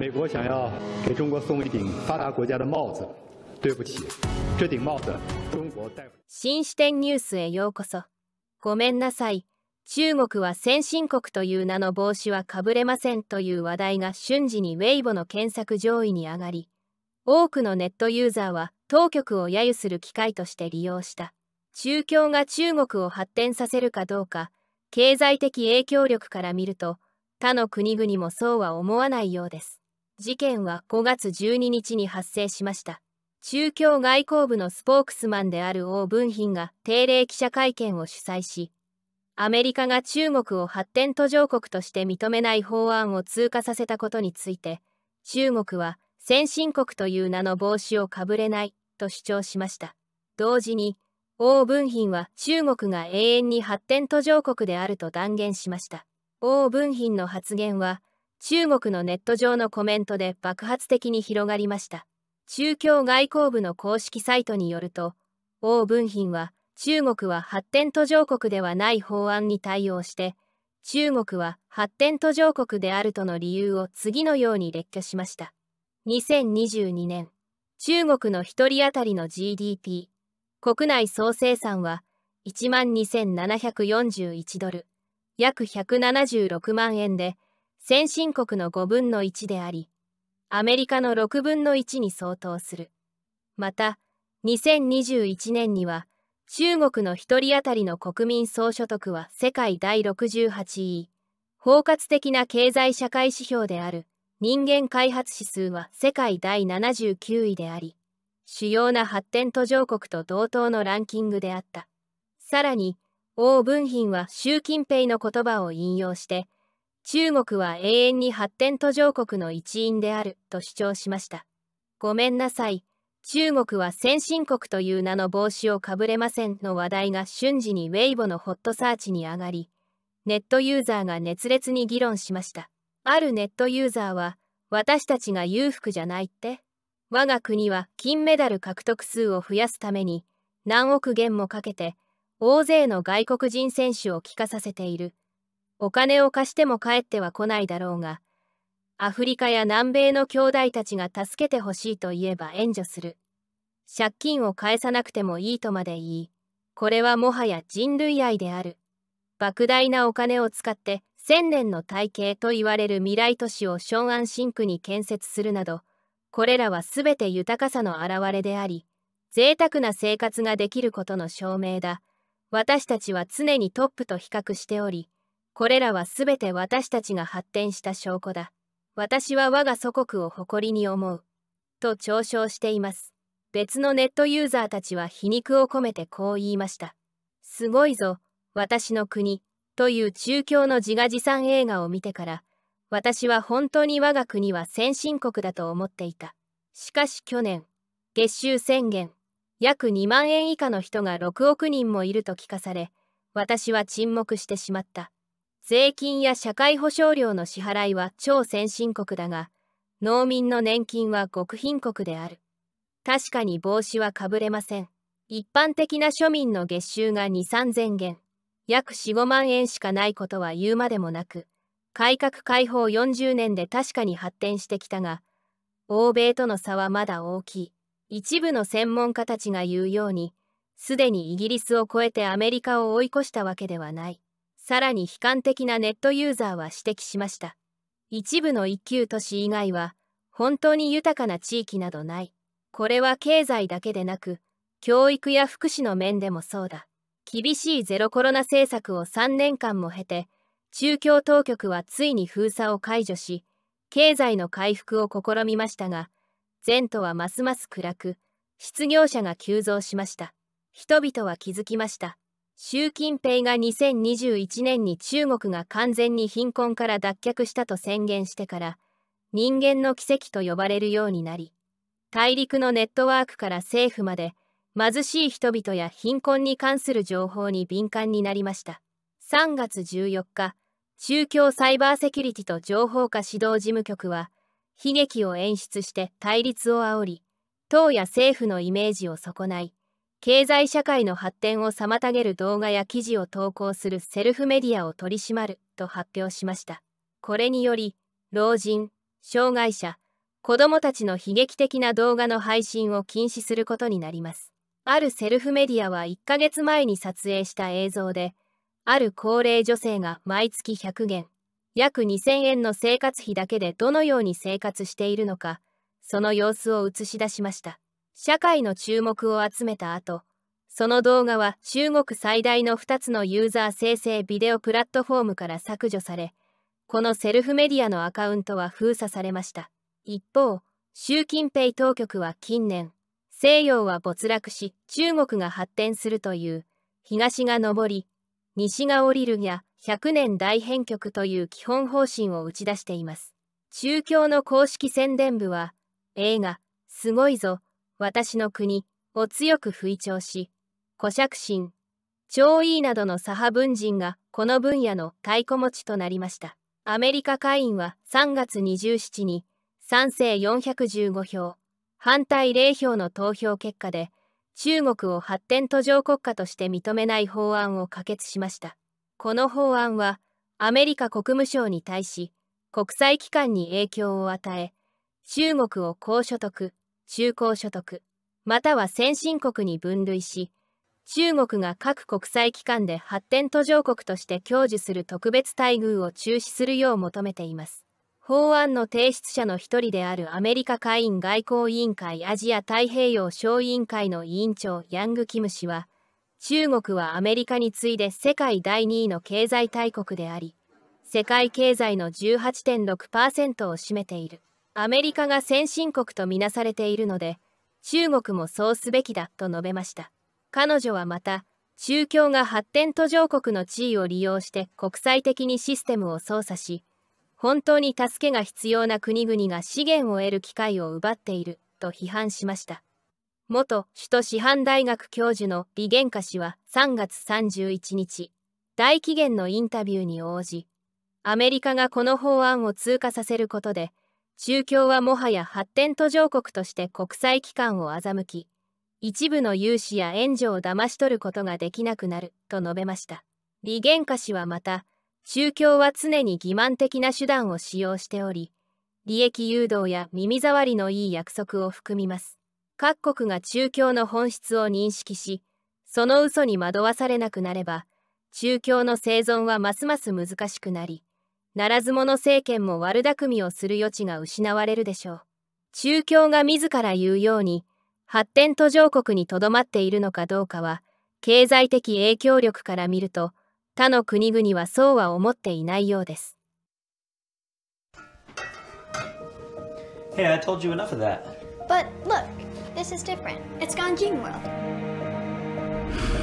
美国想要给中国送一顶发达国家的帽子，对不起，这顶帽子中国新視点ニュースへようこそ。ごめんなさい。中国は先進国という名の帽子はかぶれませんという話題が瞬時にウェイボの検索上位に上がり、多くのネットユーザーは当局を揶揄する機会として利用した。中共が中国を発展させるかどうか、経済的影響力から見ると、他の国々もそうは思わないようです。事件は5月12日に発生しました。中共外交部のスポークスマンである王文賓が定例記者会見を主催し、アメリカが中国を発展途上国として認めない法案を通過させたことについて、中国は先進国という名の帽子をかぶれないと主張しました。同時に、王文賓は中国が永遠に発展途上国であると断言しました。王文賓の発言は、中国のネット上のコメントで爆発的に広がりました。中共外交部の公式サイトによると、王文賓は中国は発展途上国ではない法案に対応して、中国は発展途上国であるとの理由を次のように列挙しました。2022年、中国の1人当たりの GDP、国内総生産は12,741ドル、約176万円で、先進国の5分の1であり、アメリカの6分の1に相当する。また、2021年には、中国の1人当たりの国民総所得は世界第68位、包括的な経済社会指標である人間開発指数は世界第79位であり、主要な発展途上国と同等のランキングであった。さらに、王文賓は習近平の言葉を引用して、中国は永遠に発展途上国の一員であると主張しました。ごめんなさい。中国は先進国という名の帽子をかぶれませんの話題が瞬時にウェイボのホットサーチに上がり、ネットユーザーが熱烈に議論しました。あるネットユーザーは、私たちが裕福じゃないって。我が国は金メダル獲得数を増やすために、何億元もかけて、大勢の外国人選手を帰化させている。お金を貸しても帰っては来ないだろうが、アフリカや南米の兄弟たちが助けてほしいと言えば援助する。借金を返さなくてもいいとまで言い、これはもはや人類愛である。莫大なお金を使って千年の体系と言われる未来都市をション・アンシンクに建設するなど、これらは全て豊かさの表れであり、贅沢な生活ができることの証明だ。私たちは常にトップと比較しており、これらはすべて私たちが発展した証拠だ。私は我が祖国を誇りに思う。と嘲笑しています。別のネットユーザーたちは皮肉を込めてこう言いました。すごいぞ、私の国、という中共の自画自賛映画を見てから、私は本当に我が国は先進国だと思っていた。しかし去年、月収宣言、約2万円以下の人が6億人もいると聞かされ、私は沈黙してしまった。税金や社会保障料の支払いは超先進国だが農民の年金は極貧国である確かに帽子はかぶれません一般的な庶民の月収が2 3 0 0 0元約45万円しかないことは言うまでもなく改革開放40年で確かに発展してきたが欧米との差はまだ大きい一部の専門家たちが言うようにすでにイギリスを超えてアメリカを追い越したわけではない。さらに悲観的なネットユーザーは指摘しました一部の一級都市以外は本当に豊かな地域などないこれは経済だけでなく教育や福祉の面でもそうだ厳しいゼロコロナ政策を3年間も経て中共当局はついに封鎖を解除し経済の回復を試みましたが前途はますます暗く失業者が急増しました人々は気づきました習近平が2021年に中国が完全に貧困から脱却したと宣言してから人間の奇跡と呼ばれるようになり大陸のネットワークから政府まで貧しい人々や貧困に関する情報に敏感になりました3月14日宗教サイバーセキュリティと情報化指導事務局は悲劇を演出して対立を煽り党や政府のイメージを損ない経済社会の発展を妨げる動画や記事を投稿するセルフメディアを取り締まると発表しました。これにより、老人、障害者、子供たちの悲劇的な動画の配信を禁止することになります。あるセルフメディアは1ヶ月前に撮影した映像で、ある高齢女性が毎月100元、約2000円の生活費だけでどのように生活しているのか、その様子を映し出しました。社会の注目を集めた後、その動画は中国最大の2つのユーザー生成ビデオプラットフォームから削除され、このセルフメディアのアカウントは封鎖されました。一方、習近平当局は近年、西洋は没落し中国が発展するという、東が上り、西が降りるや100年大変局という基本方針を打ち出しています。中共の公式宣伝部は、映画、すごいぞ、私の国を強く吹聴し、古釈心、超意などの左派文人がこの分野の太鼓持ちとなりました。アメリカ会員は3月27日に賛成415票、反対0票の投票結果で、中国を発展途上国家として認めない法案を可決しました。この法案は、アメリカ国務省に対し、国際機関に影響を与え、中国を高所得、中高所得または先進国に分類し中国が各国際機関で発展途上国として享受する特別待遇を中止するよう求めています。法案の提出者の一人であるアメリカ下院外交委員会アジア太平洋小委員会の委員長ヤング・キム氏は中国はアメリカに次いで世界第2位の経済大国であり世界経済の18.6%を占めている。アメリカが先進国とみなされているので中国もそうすべきだと述べました彼女はまた宗教が発展途上国の地位を利用して国際的にシステムを操作し本当に助けが必要な国々が資源を得る機会を奪っていると批判しました元首都師範大学教授の李玄華氏は3月31日大紀元のインタビューに応じアメリカがこの法案を通過させることで宗教はもはや発展途上国として国際機関を欺き一部の融資や援助を騙し取ることができなくなると述べました李玄華氏はまた宗教は常に欺瞞的な手段を使用しており利益誘導や耳障りのいい約束を含みます各国が中共の本質を認識しその嘘に惑わされなくなれば中共の生存はますます難しくなりならず者政権も悪巧みをする余地が失われるでしょう。中共が自ら言うように、発展途上国にとどまっているのかどうかは、経済的影響力から見ると、他の国々はそうは思っていないようです。Hey, I told you enough of that. But look, this is different. It's Ganjin World.